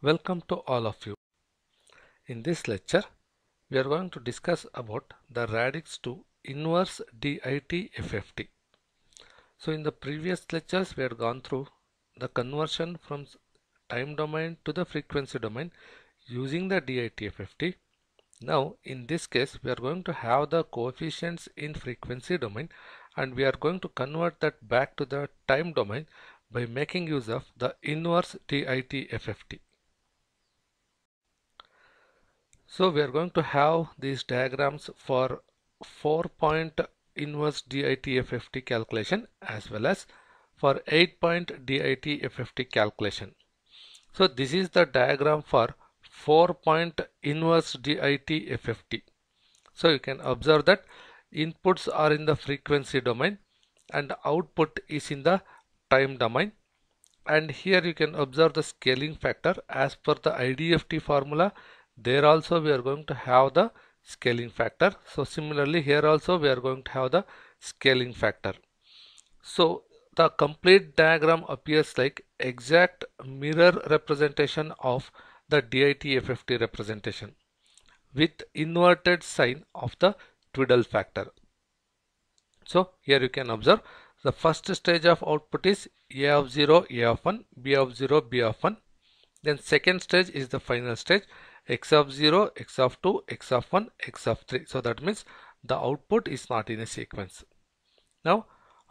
Welcome to all of you. In this lecture, we are going to discuss about the radix to inverse DIT-FFT. So in the previous lectures, we had gone through the conversion from time domain to the frequency domain using the DIT-FFT. Now in this case, we are going to have the coefficients in frequency domain and we are going to convert that back to the time domain by making use of the inverse DIT-FFT. So we are going to have these diagrams for four point inverse DIT FFT calculation as well as for 8 point DIT FFT calculation. So this is the diagram for 4 point inverse DIT FFT. So you can observe that inputs are in the frequency domain and output is in the time domain and here you can observe the scaling factor as per the IDFT formula there also we are going to have the scaling factor so similarly here also we are going to have the scaling factor so the complete diagram appears like exact mirror representation of the FFT representation with inverted sign of the twiddle factor. So here you can observe the first stage of output is A of 0, A of 1, B of 0, B of 1. Then second stage is the final stage x of 0 x of 2 x of 1 x of 3 so that means the output is not in a sequence now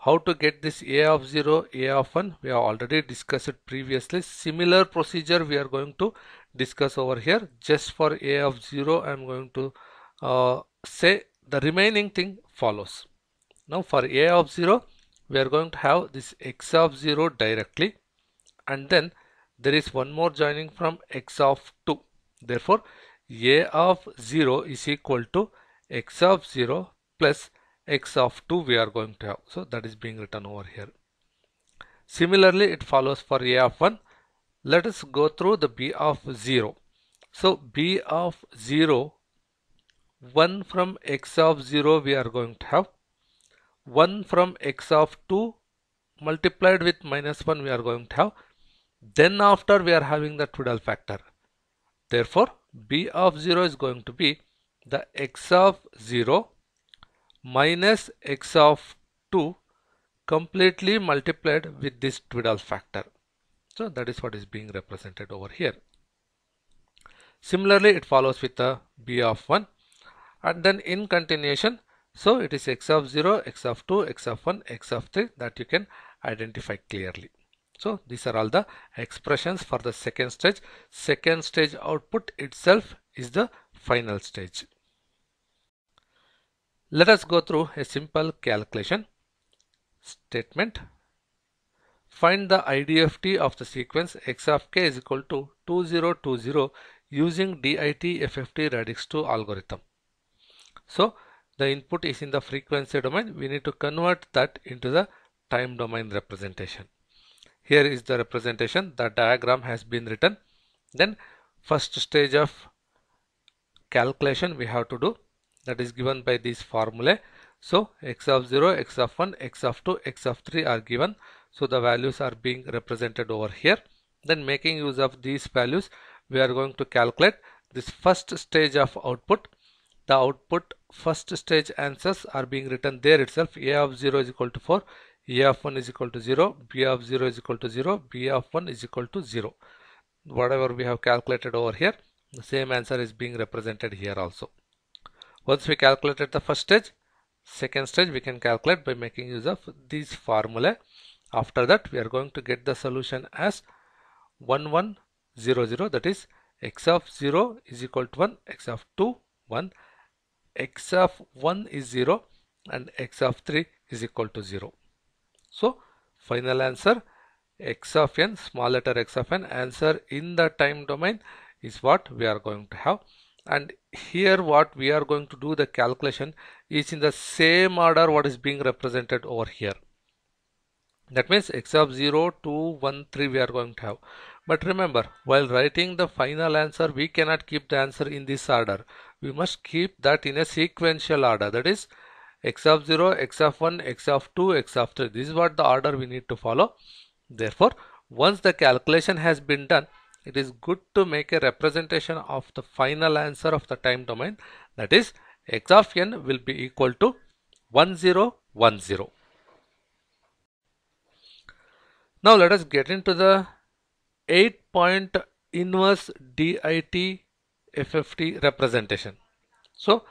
how to get this a of 0 a of 1 we have already discussed it previously similar procedure we are going to discuss over here just for a of 0 i'm going to uh, say the remaining thing follows now for a of 0 we are going to have this x of 0 directly and then there is one more joining from x of 2 Therefore, a of 0 is equal to x of 0 plus x of 2 we are going to have. So that is being written over here. Similarly, it follows for a of 1. Let us go through the b of 0. So b of 0, 1 from x of 0 we are going to have. 1 from x of 2 multiplied with minus 1 we are going to have. Then after we are having the Twiddle factor. Therefore, b of 0 is going to be the x of 0 minus x of 2 completely multiplied with this Tweedle factor. So that is what is being represented over here. Similarly, it follows with the b of 1 and then in continuation. So it is x of 0, x of 2, x of 1, x of 3 that you can identify clearly. So these are all the expressions for the second stage. Second stage output itself is the final stage. Let us go through a simple calculation statement. Find the IDFT of the sequence x of k is equal to 2020 using DIT FFT radix 2 algorithm. So the input is in the frequency domain. We need to convert that into the time domain representation here is the representation the diagram has been written then first stage of calculation we have to do that is given by this formula. so x of 0 x of 1 x of 2 x of 3 are given so the values are being represented over here then making use of these values we are going to calculate this first stage of output the output first stage answers are being written there itself a of 0 is equal to 4 a of 1 is equal to 0 b of 0 is equal to 0 b of 1 is equal to 0 whatever we have calculated over here the same answer is being represented here also once we calculated the first stage second stage we can calculate by making use of these formula after that we are going to get the solution as 1100 that is x of 0 is equal to 1 x of 2 1 x of 1 is 0 and x of 3 is equal to 0 so final answer x of n small letter x of n answer in the time domain is what we are going to have and here what we are going to do the calculation is in the same order what is being represented over here that means x of 0 2 1 3 we are going to have but remember while writing the final answer we cannot keep the answer in this order we must keep that in a sequential order that is x of 0 x of 1 x of 2 x of 3 this is what the order we need to follow therefore once the calculation has been done it is good to make a representation of the final answer of the time domain that is x of n will be equal to 1010 now let us get into the 8 point inverse DIT FFT representation so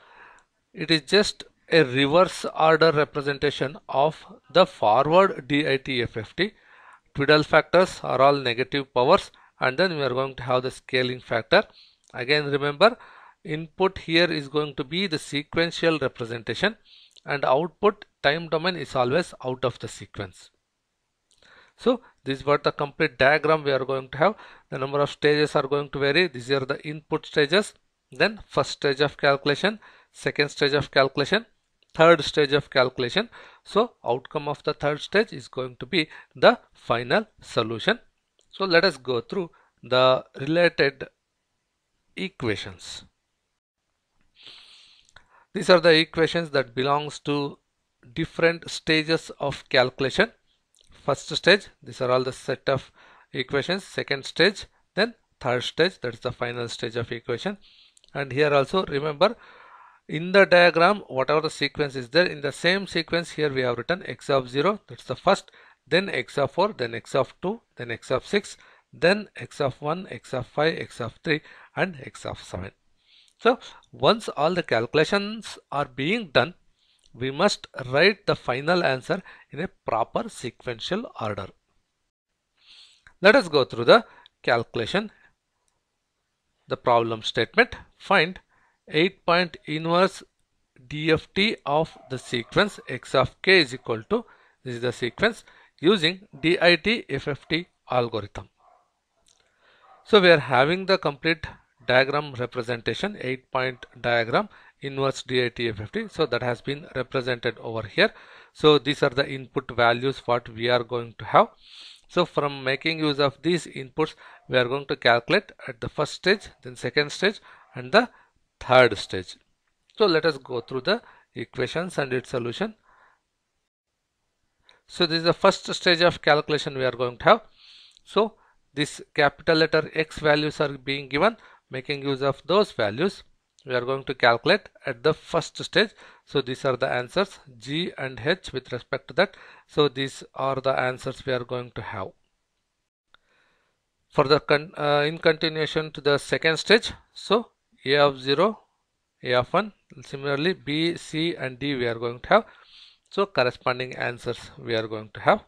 it is just a reverse order representation of the forward FFT. Twiddle factors are all negative powers and then we are going to have the scaling factor. Again remember input here is going to be the sequential representation and output time domain is always out of the sequence. So this is what the complete diagram we are going to have. The number of stages are going to vary. These are the input stages, then first stage of calculation, second stage of calculation, third stage of calculation so outcome of the third stage is going to be the final solution so let us go through the related equations these are the equations that belongs to different stages of calculation first stage these are all the set of equations second stage then third stage that's the final stage of equation and here also remember in the diagram whatever the sequence is there in the same sequence here we have written x of 0 that's the first then x of 4 then x of 2 then x of 6 then x of 1 x of 5 x of 3 and x of 7 so once all the calculations are being done we must write the final answer in a proper sequential order let us go through the calculation the problem statement find 8-point inverse DFT of the sequence X of K is equal to this is the sequence using DIT FFT algorithm. So we are having the complete diagram representation 8 point diagram inverse DIT FFT so that has been represented over here. So these are the input values what we are going to have. So from making use of these inputs we are going to calculate at the first stage then second stage and the third stage. So let us go through the equations and its solution. So this is the first stage of calculation we are going to have. So this capital letter X values are being given making use of those values we are going to calculate at the first stage. So these are the answers G and H with respect to that. So these are the answers we are going to have. For the con uh, in continuation to the second stage. So a of 0 a of 1 similarly b c and d we are going to have so corresponding answers we are going to have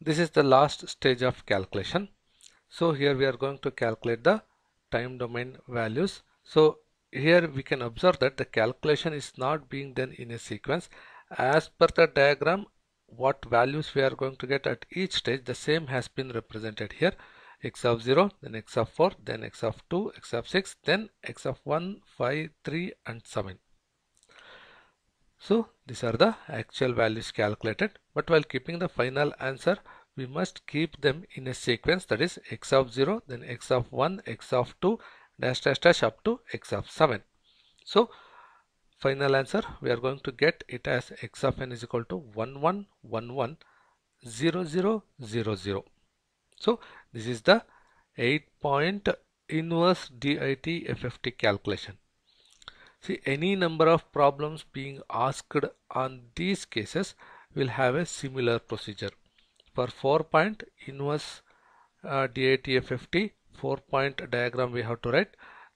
this is the last stage of calculation so here we are going to calculate the time domain values so here we can observe that the calculation is not being done in a sequence as per the diagram what values we are going to get at each stage the same has been represented here x of 0 then x of 4 then x of 2 x of 6 then x of 1 5 3 and 7 so these are the actual values calculated but while keeping the final answer we must keep them in a sequence that is x of 0 then x of 1 x of 2 dash dash dash up to x of 7 so final answer we are going to get it as x of n is equal to 1111 0000 so this is the 8 point inverse DIT FFT calculation. See any number of problems being asked on these cases will have a similar procedure. For 4 point inverse uh, DIT FFT 4 point diagram we have to write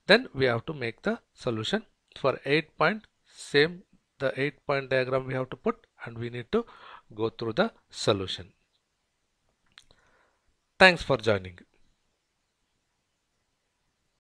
then we have to make the solution. For 8 point same the 8 point diagram we have to put and we need to go through the solution. Thanks for joining.